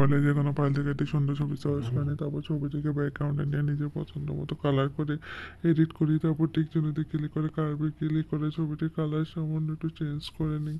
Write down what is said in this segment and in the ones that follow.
মোবাইলে যে কোনো ফাইল থেকে একটি সুন্দর ছবি সার্চ করে নিই তারপর ছবিটিকে ব্যাকগ্রাউন্ডে নিয়ে নিজের পছন্দ মতো কালার করে এডিট করি তারপর টিকচুনিতে ক্লিক করে কার্ভে ক্লিক করে ছবিটির কালার সামান্য একটু চেঞ্জ করে নিই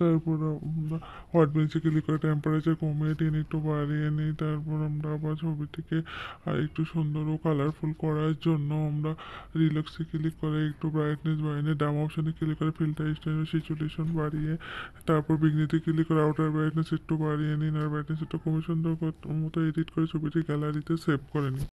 তারপর আমরা হোয়াইট বেঞ্চে ক্লিক করে টেম্পারেচার কমিয়ে টেন একটু বাড়িয়ে নিই তারপর আমরা আবার ছবিটিকে আর একটু সুন্দর ও কালারফুল করার জন্য আমরা রিল্যাক্সে ক্লিক করে একটু ব্রাইটনেস বাড়িয়ে ডাম অপশানে ক্লিক করে ফিল্টার স্টাইল সিচুয়েশন বাড়িয়ে তারপর বিঘ্নিতে ক্লিক করে আউটার ব্রাইটনেস একটু বাড়িয়ে নিন আর ব্রাইটনেস একটু কমিয়ে পছন্দ মতো এডিট করে ছবিটি গ্যালারিতে সেভ করে নিই